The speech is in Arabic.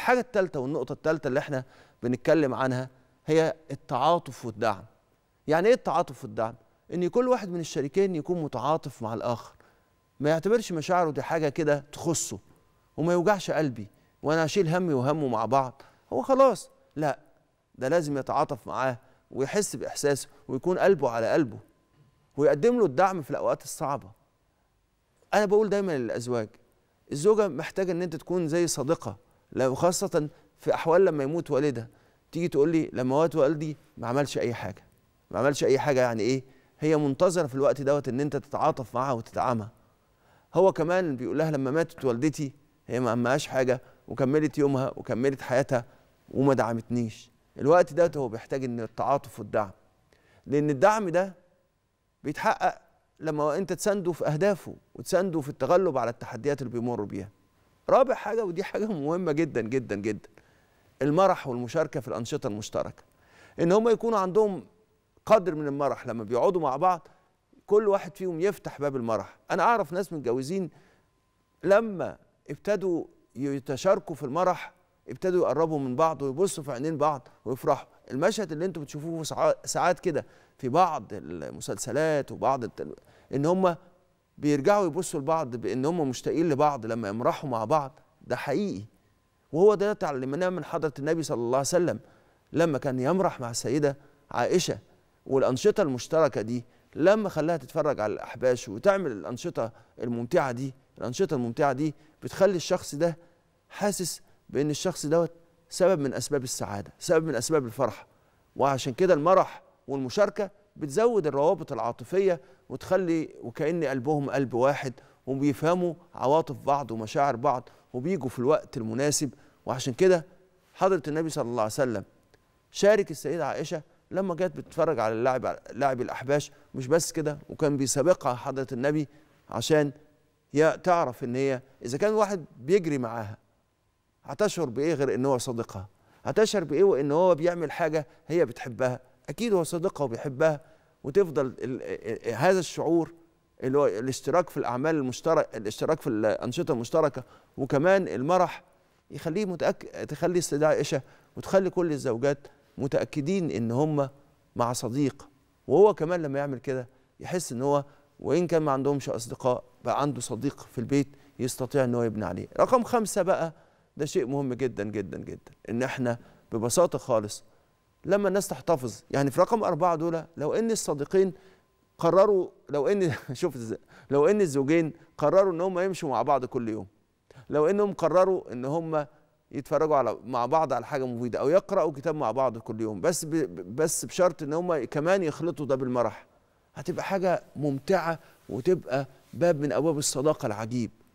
الحاجه الثالثه والنقطه الثالثه اللي احنا بنتكلم عنها هي التعاطف والدعم يعني ايه التعاطف والدعم ان كل واحد من الشريكين يكون متعاطف مع الاخر ما يعتبرش مشاعره دي حاجه كده تخصه وما يوجعش قلبي وانا اشيل همي وهمه مع بعض هو خلاص لا ده لازم يتعاطف معاه ويحس باحساسه ويكون قلبه على قلبه ويقدم له الدعم في الاوقات الصعبه انا بقول دايما للازواج الزوجه محتاجه ان انت تكون زي صديقه لو خاصة في أحوال لما يموت والدها تيجي تقول لي لما مات والدي ما عملش أي حاجة ما عملش أي حاجة يعني إيه هي منتظرة في الوقت دوت إن أنت تتعاطف معاها وتدعمها هو كمان بيقول لها لما ماتت والدتي هي ما عمهاش حاجة وكملت يومها وكملت حياتها وما دعمتنيش الوقت دوت هو بيحتاج إن التعاطف والدعم لأن الدعم ده بيتحقق لما أنت تسانده في أهدافه وتسانده في التغلب على التحديات اللي بيمر بيها رابع حاجه ودي حاجه مهمه جدا جدا جدا المرح والمشاركه في الانشطه المشتركه ان هم يكونوا عندهم قدر من المرح لما بيقعدوا مع بعض كل واحد فيهم يفتح باب المرح انا اعرف ناس متجوزين لما ابتدوا يتشاركوا في المرح ابتدوا يقربوا من بعض ويبصوا في عينين بعض ويفرحوا المشهد اللي انتم بتشوفوه ساعات كده في بعض المسلسلات وبعض التل... ان هم بيرجعوا يبصوا لبعض بان هم مشتاقين لبعض لما يمرحوا مع بعض ده حقيقي وهو ده تعلمناه من حضره النبي صلى الله عليه وسلم لما كان يمرح مع السيده عائشه والانشطه المشتركه دي لما خلاها تتفرج على الاحباش وتعمل الانشطه الممتعه دي الانشطه الممتعه دي بتخلي الشخص ده حاسس بان الشخص دوت سبب من اسباب السعاده سبب من اسباب الفرح وعشان كده المرح والمشاركه بتزود الروابط العاطفية وتخلي وكأن قلبهم قلب واحد وبيفهموا عواطف بعض ومشاعر بعض وبيجوا في الوقت المناسب وعشان كده حضرة النبي صلى الله عليه وسلم شارك السيدة عائشة لما جت بتتفرج على اللاعب لاعب الأحباش مش بس كده وكان بيسابقها حضرة النبي عشان يا تعرف ان هي اذا كان واحد بيجري معاها هتشعر بايه غير ان هو صديقها هتشعر بايه وان هو بيعمل حاجه هي بتحبها اكيد هو صادقها وبيحبها وتفضل هذا الشعور اللي هو الاشتراك في الاعمال المشترك الاشتراك في الانشطه المشتركه وكمان المرح يخليه متأكد تخلي استدعاء عائشه وتخلي كل الزوجات متاكدين ان هم مع صديق وهو كمان لما يعمل كده يحس ان هو وان كان ما عندهمش اصدقاء بقى عنده صديق في البيت يستطيع ان هو يبني عليه رقم خمسة بقى ده شيء مهم جدا جدا جدا ان احنا ببساطه خالص لما الناس تحتفظ يعني في رقم أربعة دول لو إن الصديقين قرروا لو إن شوف لو إن الزوجين قرروا إن هم يمشوا مع بعض كل يوم لو إنهم قرروا إن هم يتفرجوا على مع بعض على حاجة مفيدة أو يقرأوا كتاب مع بعض كل يوم بس بس بشرط إن هم كمان يخلطوا ده بالمرح هتبقى حاجة ممتعة وتبقى باب من أبواب الصداقة العجيب